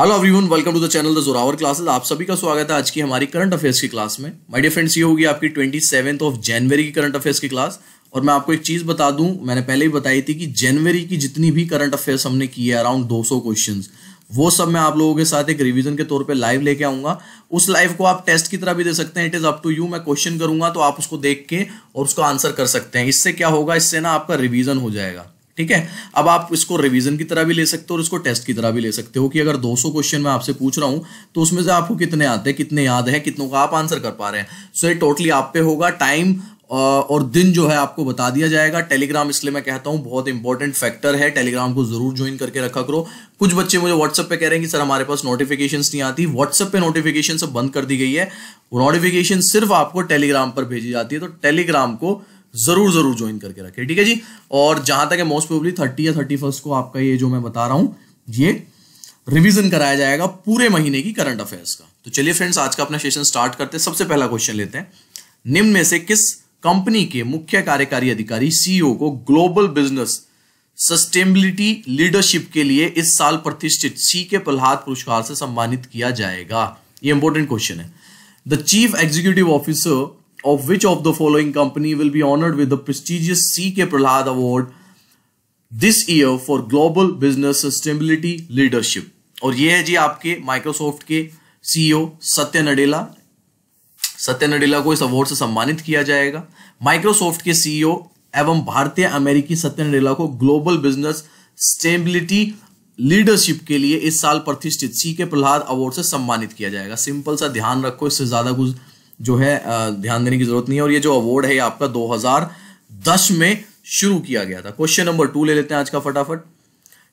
Hello everyone welcome to the channel the Zorawar classes आप सभी का स्वागत है आज की हमारी करंट अफेयर्स की क्लास में माय डियर फ्रेंड्स ये होगी आपकी ट्वेंटी सेवेंथ ऑफ जनवरी की करंट अफेयर्स की क्लास और मैं आपको एक चीज़ बता दूं मैंने पहले ही बताई थी कि जनवरी की जितनी भी करंट अफेयर्स हमने की है अराउंड दो सौ वो सब मैं आप लोगों के साथ एक रिवीजन के तौर पे लाइव लेके आऊंगा उस लाइव को आप टेस्ट की तरह भी दे सकते हैं it is up to you मैं क्वेश्चन करूंगा तो आप उसको देख के और उसको आंसर कर सकते हैं इससे क्या होगा इससे ना आपका रिवीजन हो जाएगा ठीक है अब आप इसको रिवीजन की तरह भी ले सकते हो और इसको टेस्ट की तरह भी ले सकते हो कि अगर 200 क्वेश्चन मैं आपसे पूछ रहा हूं तो उसमें से आपको कितने आते हैं कितने याद है कितनों का आप आंसर कर पा रहे हैं सो ये टोटली आप पे होगा टाइम और दिन जो है आपको बता दिया जाएगा टेलीग्राम इसलिए मैं कहता हूं बहुत इंपॉर्टेंट फैक्टर है टेलीग्राम को जरूर ज्वाइन करके रखा करो कुछ बच्चे मुझे व्हाट्सएप पे कह रहे हैं कि सर हमारे पास नोटिफिकेशन नहीं आती व्हाट्सएप पे नोटिफिकेशन सब बंद कर दी गई है नोटिफिकेशन सिर्फ आपको टेलीग्राम पर भेजी जाती है तो टेलीग्राम को ज़रूर ज़रूर ज्वाइन करके रखें ठीक है जी और जहां तक है मोस्ट प्रोबली थर्टी या थर्टी फर्स्ट को आपका ये जो मैं बता रहा हूं ये रिवीजन कराया जाएगा पूरे महीने की करंट अफेयर्स का तो चलिए फ्रेंड्स आज का अपना सेशन स्टार्ट करते हैं सबसे पहला क्वेश्चन लेते हैं निम्न में से किस कंपनी के मुख्य कार्यकारी अधिकारी सीईओ e को ग्लोबल बिजनेस सस्टेनेबिलिटी लीडरशिप के लिए इस साल प्रतिष्ठित सी के प्रहलाद पुरस्कार से सम्मानित किया जाएगा ये इंपॉर्टेंट क्वेश्चन है the chief executive officer of which of the following company will be honored with the prestigious C.K. Prahlad Award this year for Global Business Sustainability Leadership. और ये है जी आपके माइक्रोसॉफ्ट के सीईओ e सत्य नडेला सत्य नडेला को इस अवार्ड से सम्मानित किया जाएगा माइक्रोसॉफ्ट के सीईओ e एवं भारतीय अमेरिकी सत्य नडेला को ग्लोबल बिजनेस स्टेबिलिटी लीडरशिप के लिए इस साल प्रतिष्ठित सी के प्रहलाद अवार्ड से सम्मानित किया जाएगा सिंपल सा ध्यान रखो इससे ज्यादा कुछ जो है ध्यान देने की जरूरत नहीं है और ये जो अवार्ड है ये आपका 2010 में शुरू किया गया था क्वेश्चन नंबर टू ले लेते हैं आज का फटाफट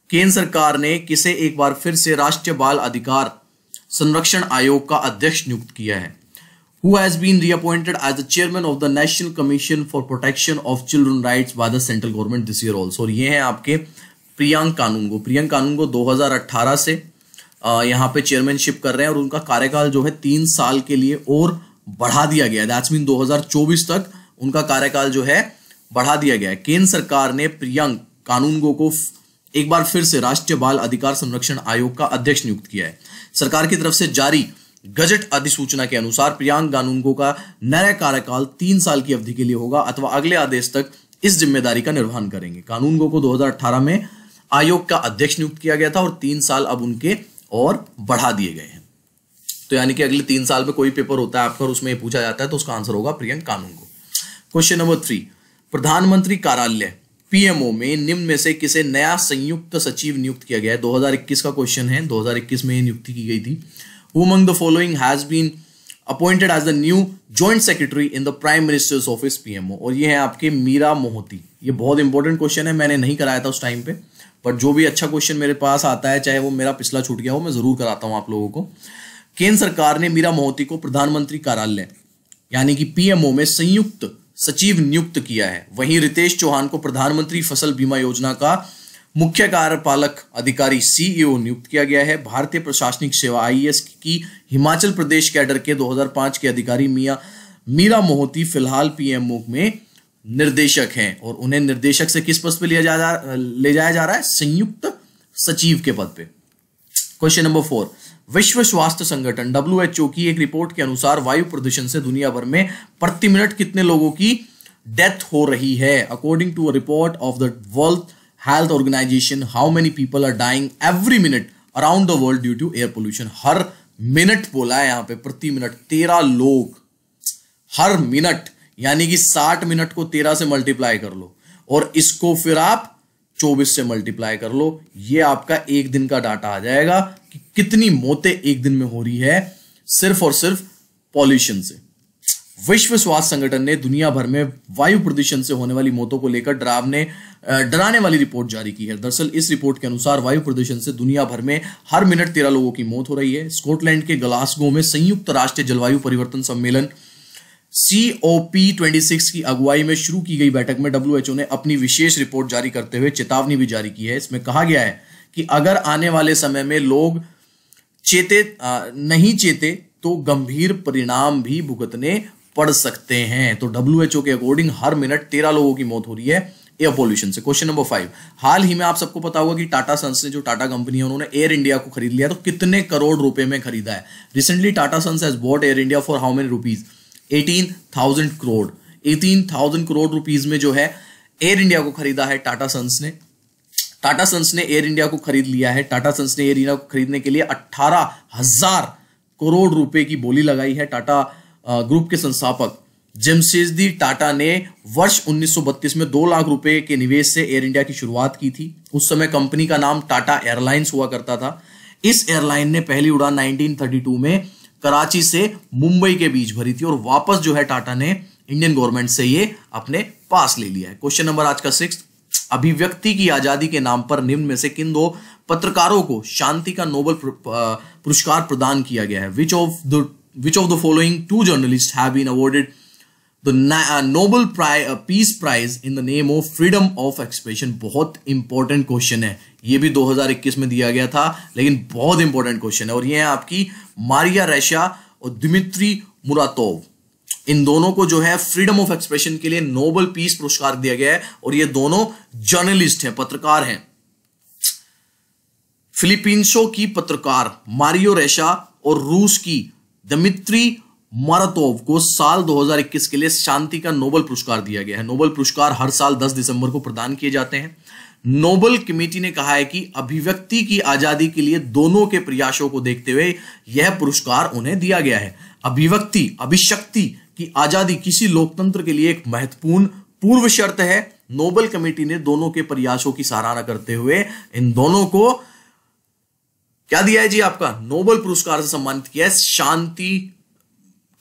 केंद्र सरकार ने किसे एक बार फिर से राष्ट्रीय बाल अधिकार संरक्षण आयोग का अध्यक्ष नियुक्त किया है who has been reappointed as the chairman of the national commission for protection of children rights by the central government this year also और ये है आपके प्रियांक कानूनगो प्रियांक कानूनगो 2018 से यहाँ पे चेयरमैनशिप कर रहे हैं और उनका कार्यकाल जो है तीन साल के लिए और बढ़ा दिया गया दैट्स मीन 2024 तक उनका कार्यकाल जो है बढ़ा दिया गया है केंद्र सरकार ने प्रियंक कानूनगो को एक बार फिर से राष्ट्रीय बाल अधिकार संरक्षण आयोग का अध्यक्ष नियुक्त किया है सरकार की तरफ से जारी गजट अधिसूचना के अनुसार प्रियांक गानूनगो का नया कार्यकाल तीन साल की अवधि के लिए होगा अथवा अगले आदेश तक इस जिम्मेदारी का निर्वहन करेंगे कानूनगो को 2018 में आयोग का अध्यक्ष नियुक्त किया गया था और तीन साल अब उनके और बढ़ा दिए गए हैं तो यानी कि अगले तीन साल में कोई पेपर होता है आपका और उसमें पूछा जाता है तो उसका आंसर होगा प्रियंक कानून को क्वेश्चन नंबर थ्री प्रधानमंत्री कार्यालय पीएमओ में निम्न में से किसे नया संयुक्त सचिव नियुक्त किया गया है 2021 का क्वेश्चन है 2021 में नियुक्ति की गई थी हुमंग the following has been appointed as the new joint secretary in the Prime Minister's Office PMO और ये है आपके मीरा मोहती ये बहुत इंपॉर्टेंट क्वेश्चन है मैंने नहीं कराया था उस टाइम पे बट जो भी अच्छा क्वेश्चन मेरे पास आता है चाहे वो मेरा पिछला छूट गया हो मैं जरूर कराता हूँ आप लोगों को केंद्र सरकार ने मीरा मोहती को प्रधानमंत्री कार्यालय यानी कि पीएमओ में संयुक्त सचिव नियुक्त किया है वहीं रितेश चौहान को प्रधानमंत्री फसल बीमा योजना का मुख्य कार्यपालक अधिकारी सीईओ नियुक्त किया गया है भारतीय प्रशासनिक सेवा आईएएस की हिमाचल प्रदेश कैडर के 2005 के अधिकारी मिया मीरा मोहती फिलहाल पीएमओ में निर्देशक हैं और उन्हें निर्देशक से किस पद पर लिया जा ले जाया जा रहा है संयुक्त सचिव के पद पे क्वेश्चन नंबर फोर विश्व स्वास्थ्य संगठन डब्ल्यू की एक रिपोर्ट के अनुसार वायु प्रदूषण से दुनिया भर में प्रति मिनट कितने लोगों की डेथ हो रही है according to a report of the World Health Organization how many people are dying every minute around the world due to air pollution हर मिनट बोला है यहां पे प्रति मिनट तेरह लोग हर मिनट यानी कि साठ मिनट को तेरह से मल्टीप्लाई कर लो और इसको फिर आप चौबीस से मल्टीप्लाई कर लो ये आपका एक दिन का डाटा आ जाएगा कि कितनी मौतें एक दिन में हो रही है सिर्फ और सिर्फ पॉल्यूशन से विश्व स्वास्थ्य संगठन ने दुनिया भर में वायु प्रदूषण से होने वाली मौतों को लेकर डरावने डराने वाली रिपोर्ट जारी की है दरअसल इस रिपोर्ट के अनुसार वायु प्रदूषण से दुनिया भर में हर मिनट तेरह लोगों की मौत हो रही है स्कॉटलैंड के ग्लासगो में संयुक्त राष्ट्र जलवायु परिवर्तन सम्मेलन सीओपी सिक्स की अगुवाई में शुरू की गई बैठक में डब्ल्यूएचओ ने अपनी विशेष रिपोर्ट जारी करते हुए चेतावनी भी जारी की है इसमें कहा गया है कि अगर आने वाले समय में लोग चेते नहीं चेते तो गंभीर परिणाम भी भुगतने पड़ सकते हैं तो डब्ल्यू के अकॉर्डिंग हर मिनट तेरह लोगों की मौत हो रही है एयर पोल्यूशन से क्वेश्चन नंबर फाइव हाल ही में आप सबको पता होगा कि टाटा सन्स ने जो टाटा कंपनी है उन्होंने एयर इंडिया को खरीद लिया तो कितने करोड़ रुपए में खरीदा है recently Tata Sons has bought Air India for how many rupees eighteen thousand crore eighteen thousand crore rupees में जो है एयर इंडिया को खरीदा है टाटा सन्स ने टाटा सन्स ने एयर इंडिया को खरीद लिया है टाटा सन्स ने एयर इंडिया को खरीदने के लिए अट्ठारह हजार करोड़ रुपए की बोली लगाई है टाटा ग्रुप के संस्थापक जमशेदी टाटा ने वर्ष 1932 में दो लाख रुपए के निवेश से एयर इंडिया की शुरुआत की थी उस समय कंपनी का नाम टाटा एयरलाइंस हुआ करता था इस एयरलाइन ने पहली उड़ान 1932 में कराची से मुंबई के बीच भरी थी और वापस जो है टाटा ने इंडियन गवर्नमेंट से ये अपने पास ले लिया है क्वेश्चन नंबर आज का सिक्स अभिव्यक्ति की आजादी के नाम पर निम्न में से किन दो पत्रकारों को शांति का नोबल पुरस्कार प्रदान किया गया है which of the which of the following two journalist have been awarded the Nobel Peace Prize in the name of freedom of expression बहुत इंपॉर्टेंट क्वेश्चन है ये भी 2021 में दिया गया था लेकिन बहुत इंपॉर्टेंट क्वेश्चन है और ये है आपकी मारिया रेशा और दिमित्री मुरातोव इन दोनों को जो है फ्रीडम ऑफ एक्सप्रेशन के लिए नोबल पीस पुरस्कार दिया गया है और ये दोनों जर्नलिस्ट हैं पत्रकार हैं फिलीपींसो की पत्रकार मारियो रेशा और रूस की दमित्री मारातोव को साल 2021 के लिए शांति का नोबल पुरस्कार दिया गया है नोबल पुरस्कार हर साल 10 दिसंबर को प्रदान किए जाते हैं नोबल कमेटी ने कहा है कि अभिव्यक्ति की आजादी के लिए दोनों के प्रयासों को देखते हुए यह पुरस्कार उन्हें दिया गया है अभिव्यक्ति अभिशक्ति कि आजादी किसी लोकतंत्र के लिए एक महत्वपूर्ण पूर्व शर्त है नोबल कमेटी ने दोनों के प्रयासों की सराहना करते हुए इन दोनों को क्या दिया है जी आपका नोबल पुरस्कार से सम्मानित किया है शांति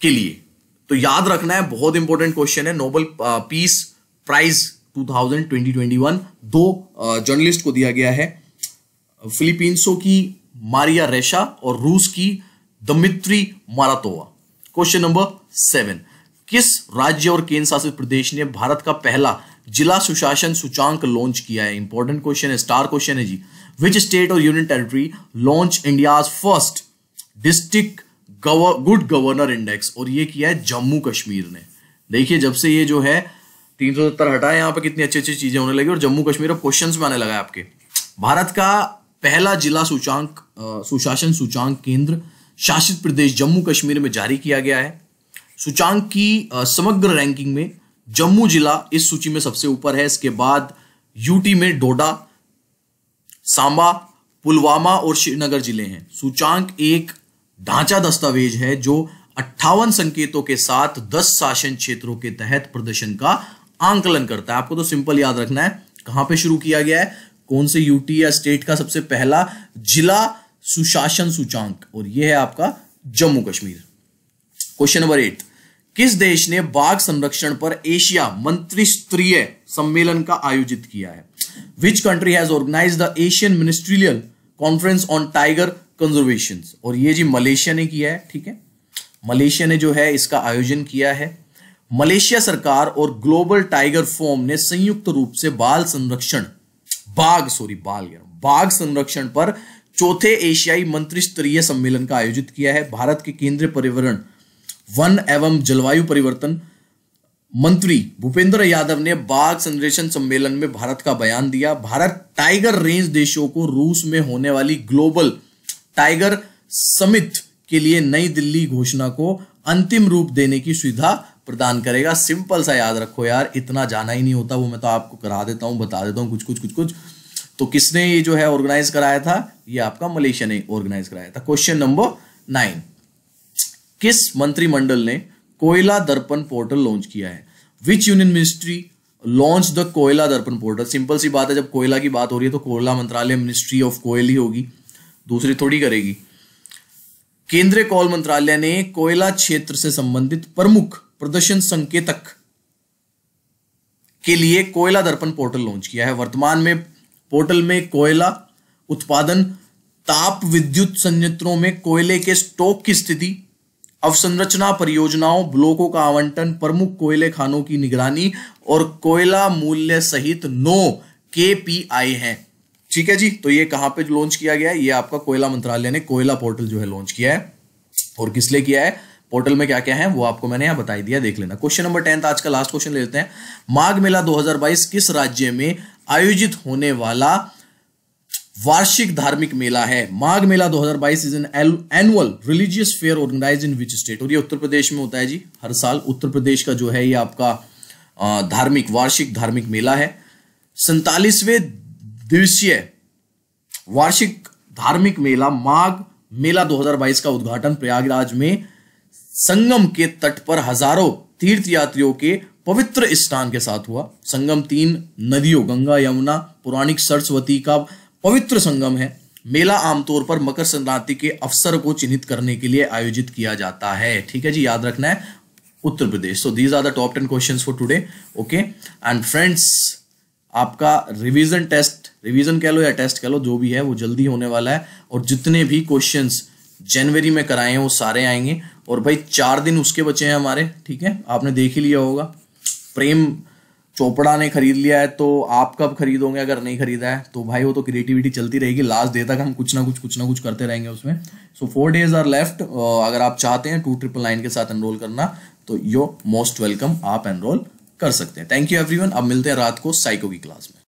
के लिए तो याद रखना है बहुत इंपॉर्टेंट क्वेश्चन है नोबल पीस प्राइज 2020-2021 दो जर्नलिस्ट को दिया गया है फिलीपींसो की मारिया रेशा और रूस की Dmitry Muratov question number seven किस राज्य और केंद्र शासित प्रदेश ने भारत का पहला जिला सुशासन सूचांक लॉन्च किया है इंपॉर्टेंट क्वेश्चन है स्टार क्वेश्चन है जी विच स्टेट और union territory launch India first district good governance index और ये किया है जम्मू कश्मीर ने देखिए जब से ये जो है तीन सौ सत्तर हटाए यहां पर कितनी अच्छी अच्छी चीजें होने लगी और जम्मू कश्मीर अब क्वेश्चन में आने लगा है आपके भारत का पहला जिला सूचांक सुशासन सूचांक केंद्र शासित प्रदेश जम्मू कश्मीर में जारी किया गया है सूचांक की समग्र रैंकिंग में जम्मू जिला इस सूची में सबसे ऊपर है इसके बाद यूटी में डोडा सांबा पुलवामा और श्रीनगर जिले हैं सूचांक एक ढांचा दस्तावेज है जो अट्ठावन संकेतों के साथ 10 शासन क्षेत्रों के तहत प्रदर्शन का आंकलन करता है आपको तो सिंपल याद रखना है कहां पे शुरू किया गया है कौन से यूटी या स्टेट का सबसे पहला जिला सुशासन सूचांक और यह है आपका Jammu Kashmir question number eight किस देश ने बाघ संरक्षण पर एशिया मंत्री स्तरीय सम्मेलन का आयोजित किया है which country has organise the Asian ministerial conference on tiger conservation और ये जी मलेशिया ने किया है ठीक है मलेशिया ने जो है इसका आयोजन किया है मलेशिया सरकार और ग्लोबल टाइगर फोर्म ने संयुक्त रूप से बाल संरक्षण बाघ सॉरी बाल बाघ संरक्षण पर चौथे एशियाई मंत्री स्तरीय सम्मेलन का आयोजित किया है भारत के केंद्रीय पर्यावरण वन एवं जलवायु परिवर्तन मंत्री भूपेंद्र यादव ने बाघ संरक्षण सम्मेलन में भारत का बयान दिया भारत टाइगर रेंज देशों को रूस में होने वाली ग्लोबल टाइगर समिट के लिए नई दिल्ली घोषणा को अंतिम रूप देने की सुविधा प्रदान करेगा सिंपल सा याद रखो यार इतना जाना ही नहीं होता वो मैं तो आपको करा देता हूं बता देता हूं कुछ कुछ कुछ कुछ तो किसने ये जो है ऑर्गेनाइज कराया था ये आपका मलेशिया ने ऑर्गेनाइज कराया था क्वेश्चन नंबर नाइन किस मंत्रिमंडल ने कोयला दर्पण पोर्टल लॉन्च किया है which union ministry launch the Koyla Darpan portal simple सी बात है जब कोयला की बात हो रही है तो कोयला मंत्रालय मिनिस्ट्री ऑफ कोयल ही होगी दूसरी थोड़ी करेगी केंद्रीय कोल मंत्रालय ने कोयला क्षेत्र से संबंधित प्रमुख प्रदर्शन संकेतक के लिए कोयला दर्पण पोर्टल लॉन्च किया है वर्तमान में पोर्टल में कोयला उत्पादन ताप विद्युत संयंत्रों में कोयले के स्टॉक की स्थिति अवसंरचना परियोजनाओं ब्लॉकों का आवंटन प्रमुख कोयले खानों की निगरानी और कोयला मूल्य सहित नो के पी आई है ठीक है जी तो ये कहां पे लॉन्च किया गया है ये आपका कोयला मंत्रालय ने कोयला पोर्टल जो है लॉन्च किया है और किस लिए किया है पोर्टल में क्या क्या है वो आपको मैंने यहां बताई दिया देख लेना क्वेश्चन नंबर टेंथ आज का लास्ट क्वेश्चन लेते हैं माघ मेला 2022 किस राज्य में आयोजित होने वाला वार्षिक धार्मिक मेला है Magh Mela 2022 is an annual religious fair organise in which state और ये उत्तर प्रदेश में होता है जी हर साल उत्तर प्रदेश का जो है ये आपका धार्मिक वार्षिक धार्मिक मेला है सैतालीसवें दिवसीय वार्षिक धार्मिक मेला माघ मेला 2022 का उद्घाटन प्रयागराज में संगम के तट पर हजारों तीर्थ यात्रियों के पवित्र स्नान के साथ हुआ संगम तीन नदियों गंगा यमुना पौराणिक सरस्वती का पवित्र संगम है मेला आमतौर पर मकर संक्रांति के अवसर को चिन्हित करने के लिए आयोजित किया जाता है ठीक है जी याद रखना है Uttar Pradesh so these are the top ten question for today okay and friends आपका रिवीजन टेस्ट रिवीजन कह लो या टेस्ट कह लो जो भी है वो जल्दी होने वाला है और जितने भी क्वेश्चंस जनवरी में कराए हैं वो सारे आएंगे और भाई चार दिन उसके बचे हैं हमारे ठीक है आपने देख ही लिया होगा प्रेम चोपड़ा ने खरीद लिया है तो आप कब खरीदोगे अगर नहीं खरीदा है तो भाई वो तो क्रिएटिविटी चलती रहेगी लास्ट डे तक हम कुछ ना कुछ कुछ ना कुछ करते रहेंगे उसमें so four days are left अगर आप चाहते हैं टू ट्रिपल नाइन के साथ एनरोल करना तो यो मोस्ट वेलकम आप एनरोल कर सकते हैं थैंक यू एवरीवन अब मिलते हैं रात को साइको की क्लास में